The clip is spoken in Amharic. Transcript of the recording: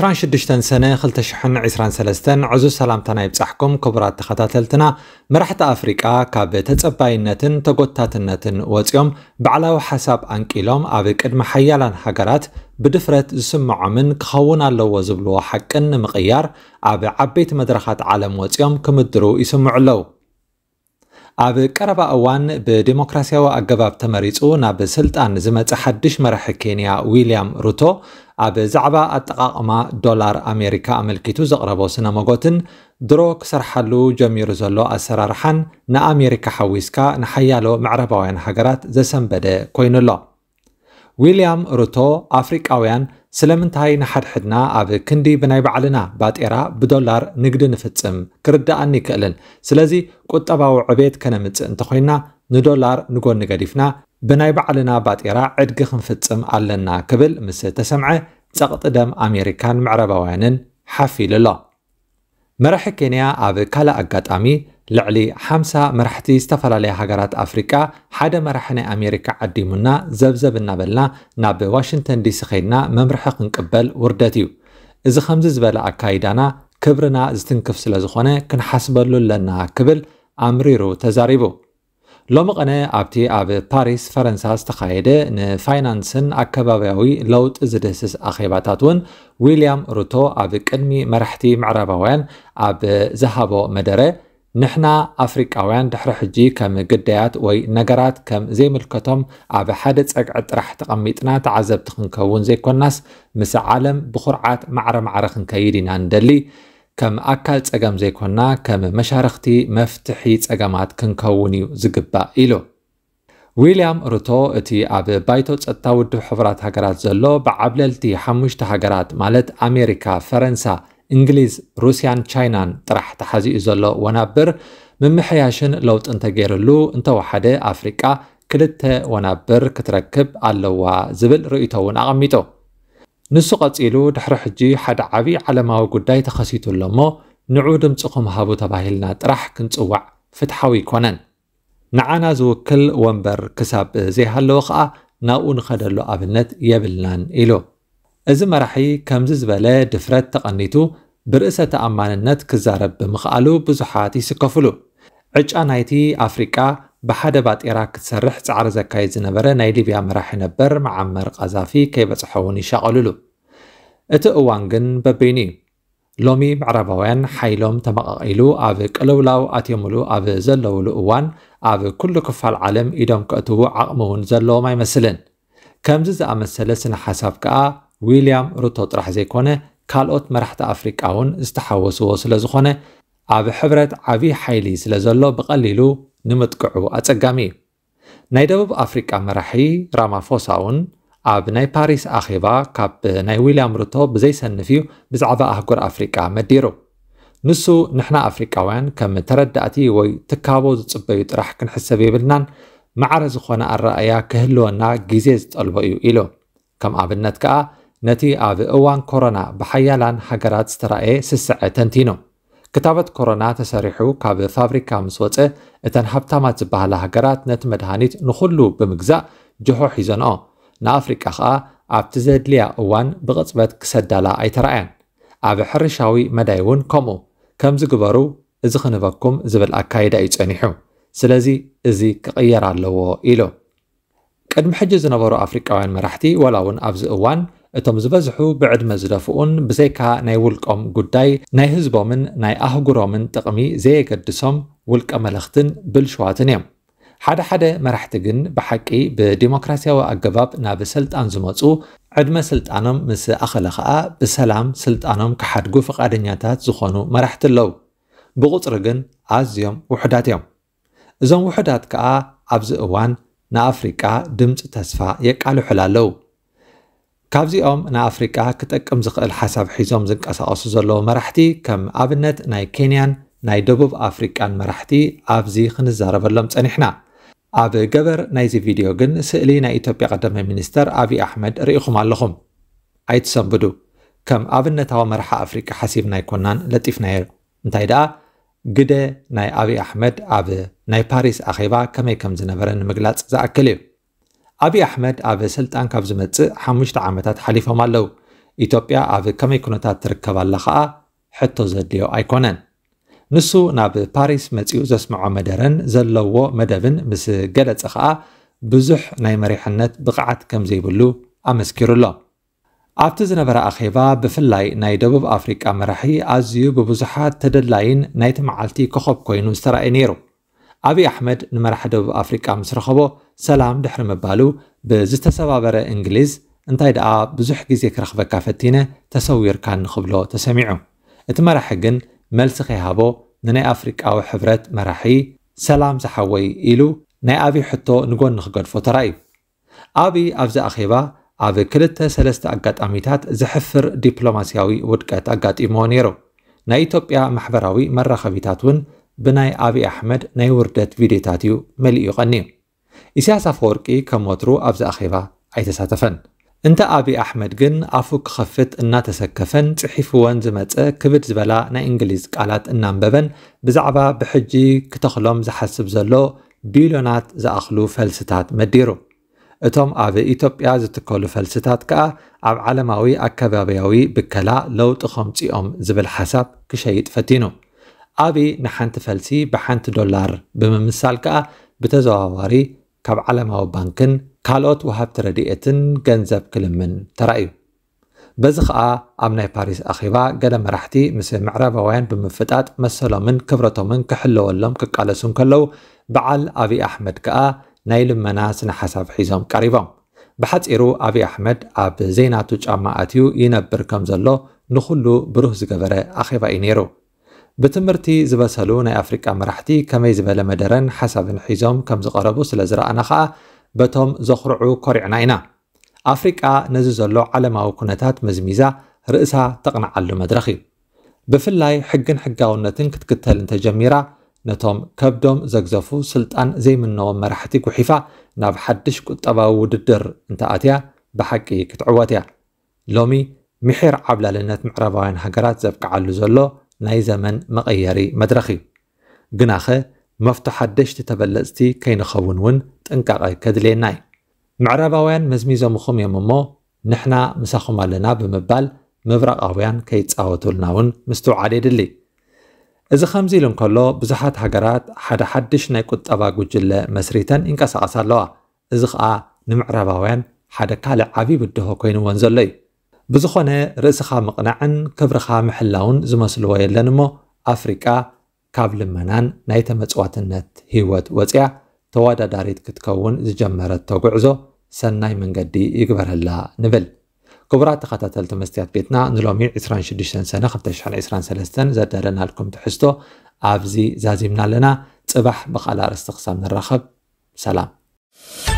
26 ሰነ 2023 ዕዙዝ ሰላምታና ይብፃሕኩም ክቡራት ተኸታተልትና መራሕቲ ኣፍሪቃ ካብ ተፀባይነትን ተጎታትነትን ወፂኦም ባዕላዊ ሓሳብ ኣንቂሎም ኣብ ቅድሚ ሓያላን ሃገራት ብድፍረት ዝስምዖምን ክኸውን ኣለዎ ዝብልዎ ሓቅን ንምቕያር ኣብ ዓበይቲ መድረኻት ዓለም ወፂኦም ክምድሩ ይስምዑ ኣለው ኣብ ቀረባ እዋን ብዲሞክራስያዊ ኣገባብ ተመሪፁ ናብ ስልጣን ዝመፀ ሓድሽ መራሒ ኬንያ ዊልያም ሩቶ ኣብ ዛዕባ ኣጠቓቕማ ዶላር ኣሜሪካ ኣመልኪቱ ዘቕረቦ ስነ መጎትን ድሮ ክሰርሓሉ ጀሚሩ ዘሎ ኣሰራርሓን ንኣሜሪካ ሓዊስካ ንሓያሎ ምዕረባውያን ሃገራት ዘሰንበደ ኮይኑ ኣሎ ዊልያም ሩቶ ኣፍሪቃውያን ስለምንታይ ንሓድሕድና ኣብ ክንዲ ብናይ ባዕልና ባጤራ ብዶላር ንግዲ ንፍፅም ክርዳኣኒ ይክእልን ስለዚ ቁጠባዊ ዕቤት ከነምፅእ እንተኮይና ንዶላር ንጎኒ ገዲፍና ብናይ ባዕልና ባጤራ ዕድጊ ክንፍፅም ኣለና ክብል ምስ ተሰምዐ ፀቕጢ ደም ኣሜሪካን ምዕረባውያንን ሓፊሉ ኣሎ መራሒ ኬንያ ኣብ ካልእ ኣጋጣሚ ልዕሊ 50 መራሕቲ ዝተፈላለያ ሃገራት ኣፍሪቃ ሓደ መራሕነ ኣሜሪካ ዓዲሙና ዘብዘብ እናበልና ናብ ዋሽንግተን ዲሲ ኸይድና መምርሒ ክንቅበል ውርደት እዩ እዚ ከምዚ ዝበለ ኣካይዳና ክብርና ዝትንክፍ ስለ ዝኾነ ክንሓስበሉ ኣለና ክብል ኣምሪሩ ተዛሪቡ ሎሚ ቐነ ኣብቲ ኣብ ፓሪስ ፈረንሳ ዝተኻየደ ንፋይናንስን ኣከባብያዊ ለውጢ ዝድህስስ ኣኼባታት እውን ዊልያም ሩቶ ኣብ ቅድሚ መራሕቲ ምዕራባውያን ኣብ ዝሃቦ መደረ ንሕና ኣፍሪቃውያን ድሕሪ ሕጂ ከም ግዳያት ወይ ነገራት ከም ዘይምልከቶም ኣብ ሓደ ፀግዒ ጥራሕ ተቐሚጥና ተዓዘብቲ ክንከውን ዘይኮናስ ምስ ዓለም ብኹርዓት ማዕረ ማዕረ ክንከይድ ኢና ንደሊ ከም ኣካል ፀገም ዘይኮና ከም መሻርክቲ መፍትሒ ፀገማት ክንከውን እዩ ዝግባእ ኢሉ ዊልያም ሩቶ እቲ ኣብ ባይቶ ፀጥታ ውድብ ሕቡራት ሃገራት ዘሎ ብዓብለልቲ ሓሙሽተ ሃገራት ማለት ኣሜሪካ ፈረንሳ እንግሊዝ ሩስያን ቻይናን ጥራሕ ተሓዚኡ ዘሎ ወናብር ምምሕያሽን ለውጥ እንተገይርሉ እንተወሓደ ኣፍሪቃ ክልተ ወናብር ክትረክብ ኣለዋ ዝብል ርእቶ እውን ኣቐሚጡ ንሱ ቐጺሉ ድሕሪ ሕጂ ሓደ ዓብዪ ዓለማዊ ጉዳይ ተኸሲቱሎ እሞ ንዑ ድምፅኹም ሃቡ ተባሂልና ጥራሕ ክንጽዋዕ ፍትሓዊ ይኮነን ንዓና ዝውክል ወንበር ክሳብ ዘይሃለዎ ከዓ ናብኡ ንኸደሉ ኣብነት የብልናን ኢሉ እዚ መራሒ ከምዚ ዝበለ ድፍረት ተቐኒቱ ብርእሰ ተኣማንነት ክዛረብ ብምኽኣሉ ብዙሓት ይስከፍሉ ዕጫ ናይቲ ኣፍሪቃ ብሓደ ባጢራ ክትሰርሕ ፃዕሪ ዘካየድ ዝነበረ ናይ ሊብያ መራሒ ነበር መዓመር ቀዛፊ ከይበፅሖ እውን ይሻቐልሉ እቲ እዋን ግን በበይኒ እዩ ሎሚ ምዕረባውያን ሓይሎም ተመቐቒሉ ኣብ ቅልውላው ኣትየምሉ ኣብ ዘለውሉ እዋን ኣብ ኩሉ ክፋል ዓለም ኢዶም ክእትዉ ዓቕሚ እውን ዘለዎም ኣይመስልን ከምዚ ዝኣመሰለ ስነ ሓሳብ ከዓ ዊልያም ሩቶ ጥራሕ ዘይኮነ ካልኦት መራሕቲ ኣፍሪቃ እውን ዝተሓወስዎ ስለ ዝኾነ ኣብ ሕብረት ዓብዪ ሓይሊ ስለ ዘሎ ብቐሊሉ ንምጥቅዑ ኣጸጋሚ እዩ ናይ ደቡብ ኣፍሪቃ መራሒ ራማፎሳ እውን ኣብ ናይ ፓሪስ ኣኼባ ካብ ናይ ዊልያም ሩቶ ብዘይሰንፍ እዩ ብዛዕባ ኣህጉር ኣፍሪቃ መዲሩ ንሱ ንሕና ኣፍሪቃውያን ከም ተረዳእቲ ወይ ትካቦ ዝፅበዩ ጥራሕ ክንሕሰብ የብልናን ማዕረ ዝኾነ ኣረኣያ ክህልወና ግዜ ዝጠልቦ እዩ ኢሉ ከም ኣብነት ከዓ ነቲ ኣብ እዋን ኮሮና ብሓያላን ሃገራት ዝተረእየ ስስዐ ተንቲኖም ክታበት ኮሮና ተሰሪሑ ካብ ፋብሪካ ምስ ወፀ እተን ሃብታማት ዝበሃላ ሃገራት ነቲ መድሃኒት ንኩሉ ብምግዛእ ጅሆ ሒዘንኦ ንኣፍሪቃ ከዓ ኣብቲ ዘድልያ እዋን ብቕፅበት ክሰዳላ ኣይተረኣያን ኣብ ሕርሻዊ መዳይ እውን ከምኡ ከም ዝግበሩ እዚ ክንበኩም ዝብል ኣካይዳ እዩ ጸኒሑ ስለዚ እዚ ክቕየር ኣለዎ ኢሉ ቅድሚ ሕጂ ዝነበሩ ኣፍሪቃውያን መራሕቲ ወላ እውን ኣብዚ እዋን እቶም ዝበዝሑ ብዕድመ ዝደፍኡን ብዘይካ ናይ ውልቆም ጉዳይ ናይ ህዝቦምን ናይ ኣህጉሮምን ጥቕሚ ዘየገድሶም ውልቀ መለኽትን ብልሽዋትን እዮም ሓደ ሓደ መራሕቲ ግን ብሓቂ ብዲሞክራስያዊ ኣገባብ ናብ ስልጣን ዝመፁ ዕድመ ስልጣኖም ምስ ኣኸለ ከዓ ብሰላም ስልጣኖም ክሓድጉ ፈቓደኛታት ዝኾኑ መራሕቲ ኣለዉ ብቁፅሪ ግን ኣዝዮም ውሕዳት እዮም እዞም ውሕዳት ከዓ ኣብዚ እዋን ንኣፍሪቃ ድምፂ ተስፋ የቃልሑላ ኣለዉ ካብዚኦም ንኣፍሪቃ ክጠቅም ዝኽእል ሓሳብ ሒዞም ዝንቀሳቐሱ ዘለዎ መራሕቲ ከም ኣብነት ናይ ኬንያን ናይ ደቡብ ኣፍሪቃን መራሕቲ ኣብዚ ክንዛረበሎም ጸኒሕና ኣብ ገበር ናይዚ ቪድዮ ግን ስእሊ ናይ ኢትዮጵያ ቀዳማይ ሚኒስተር ኣብዪ ኣሕመድ ርኢኹም ኣለኹም ኣይትሰንብዱ ከም ኣብነታዊ መራሒ ኣፍሪቃ ሓሲብና ኣይኮናን ለጢፍናዮ እንታይ ደኣ ግደ ናይ ኣብዪ ኣሕመድ ኣብ ናይ ፓሪስ ኣኼባ ከመይ ከም ዝነበረ ንምግላጽ ዝኣክል እዩ ኣብዪ ኣሕመድ ኣብ ስልጣን ካብ ዝመፅእ ሓሙሽተ ዓመታት ሓሊፎም ኣለው ኢትዮጵያ ኣብ ከመይ ኩነታት ትርከብ ኣላ ሕቶ ዘድልዮ ኣይኮነን ንሱ ናብ ፓሪስ መፂኡ ዘስምዖ መደረን ዘለዎ መደብን ምስ ገለፀ ከዓ ብዙሕ ናይ መሪሕነት ብቕዓት ከም ዘይብሉ ኣመስኪሩሎ ኣብቲ ዝነበረ ኣኼባ ብፍላይ ናይ ደቡብ ኣፍሪቃ መራሒ ኣዝዩ ብብዙሓት ተደላይን ናይቲ መዓልቲ ኮኸብ ኮይኑ ዝተረእየ ነይሩ ኣብዪ ኣሕመድ ንመራሒ ደቡብ ኣፍሪቃ ምስ ረኸቦ ሰላም ድሕሪ ምባሉ ብዝተሰባበረ እንግሊዝ እንታይ ደኣ ብዙሕ ግዜ ክረኽበካ ፈቲነ ተሰዊርካ ንኽብሎ ተሰሚዑ እቲ መራሒ ግን መልሲ ከይሃቦ ንናይ ኣፍሪቃዊ ሕብረት መራሒ ሰላም ዝሓወይ ኢሉ ናይ ኣብዪ ሕቶ ንጎኒ ክገድፎ ተራእዩ ኣብዪ ኣብዚ ኣኼባ ኣብ ክልተ ሰለስተ ኣጋጣሚታት ዝሕፍር ዲፕሎማስያዊ ውድቀት ኣጋጢሞዎ ነይሩ ናይ ኢትዮጵያ ማሕበራዊ መራኸቢታት እውን ብናይ ኣብዪ ኣሕመድ ናይ ውርደት ቪድዮታት እዩ መሊእ ይቐኒ እዩ ኢሳያስ አፈወርቂ ከም ወትሩ ኣብዚ ኣኼባ ኣይተሳተፈን እንተ ኣብዪ ኣሕመድ ግን ኣፉ ክኸፍት እናተሰከፈን ፅሒፍዎን ዝመፀ ክብድ ዝበላ ናይ እንግሊዝ ቃላት እናንበበን ብዛዕባ ብሕጂ ክተኽሎም ዝሓስብ ዘሎ ቢልዮናት ዝኣኽሉ ፈልስታት መዲሩ እቶም ኣብ ኢትዮጵያ ዝትከሉ ፈልስታት ከዓ ኣብ ዓለማዊ ኣከባብያዊ ብከላ ለውጢ ከምፂኦም ዝብል ሓሳብ ክሸይጥ ፈቲኑ ኣብዪ ንሓንቲ ፈልሲ ብሓንቲ ዶላር ብምምሳል ከዓ ብተዘዋዋሪ ካብ ዓለማዊ ባንክን ካልኦት ውሃብቲ ረድኤትን ገንዘብ ክልምን ተራእዩ በዚ ከዓ ኣብ ናይ ፓሪስ ኣኼባ ገለ መራሕቲ ምስ ምዕረባውያን ብምፍጣጥ መሰሎምን ክብረቶምን ክሕለወሎም ክቃለሱን ከለው በዓል ኣብዪ ኣሕመድ ከዓ ናይ ልመና ስነ ሓሳብ ሒዞም ቀሪቦም ብሓፂሩ ኣብዪ ኣሕመድ ኣብ ዜናቱ ጫማ ኣትዩ ይነብር ከም ዘሎ ንኹሉ ብሩህ ዝገበረ ኣኼባ እዩ ነይሩ ብትምህርቲ ዝበሰሉ ናይ ኣፍሪቃ መራሕቲ ከመይ ዝበለ መደረን ሓሳብን ሒዞም ከም ዝቐረቡ ስለ ዝረኣና ኸኣ በቶም ዘኹርዑ ኮሪዕና ኢና ኣፍሪቃ ነዚ ዘሎ ዓለማዊ ኩነታት መዝሚዛ ርእሳ ተቕንዓሉ መድረኽ እዩ ብፍላይ ሕግን ሕጋውነትን ክትክተል እንተጀሚራ ነቶም ከብዶም ዘግዘፉ ስልጣን ዘይምነዎም መራሕቲ ኩሒፋ ናብ ሓድሽ ቁጠባዊ ውድድር እንተኣትያ ብሓቂ ክትዕወት እያ ሎሚ ምሒር ዓብላልነት ምዕራባውያን ሃገራት ዘብቅዓሉ ዘሎ ናይ ዘመን መቐየሪ መድረኽ እዩ ግናኸ መፍቶ ሓደሽቲ ተበለፅቲ ከይንኸውን እውን ጥንቃቐ ከድልየና እዩ ምዕራባውያን መዝሚዞምኹም እዮም እሞ ንሕና ምሳኹም ኣለና ብምባል ምብራቃውያን ከይፃወቱልና እውን ምስትውዓል የድሊ እዚ ከምዚ ኢሉ እንከሎ ብዙሓት ሃገራት ሓደ ሓድሽ ናይ ቁጠባ ጉጅለ መስሪተን ይንቀሳቐስ ኣለዋ እዚ ከዓ ንምዕራባውያን ሓደ ካልእ ዓብዪ ብድሆ ኮይኑዎን ዘሎ እዩ ብዝኾነ ርእስኻ ምቕናዕን ክብርኻ ምሕላውን ዝመስልዎ የለን እሞ ኣፍሪቃ ካብ ልመናን ናይ ተመፅዋትነት ህይወት ወፅያ ተወዳዳሪት ክትከውን ዝጀመረቶ ጉዕዞ ሰናይ መንገዲ ይግበረላ ንብል ክቡራት ተኸታተልቲ መስትያት ቤትና ንሎሚ 26 ሰነ 223 ዘዳለናልኩም ትሕዝቶ ኣብዚ ዛዚምና ኣለና ፅባሕ ብኻልእ ኣርእስቲ ክሳብ ንራኸብ ሰላም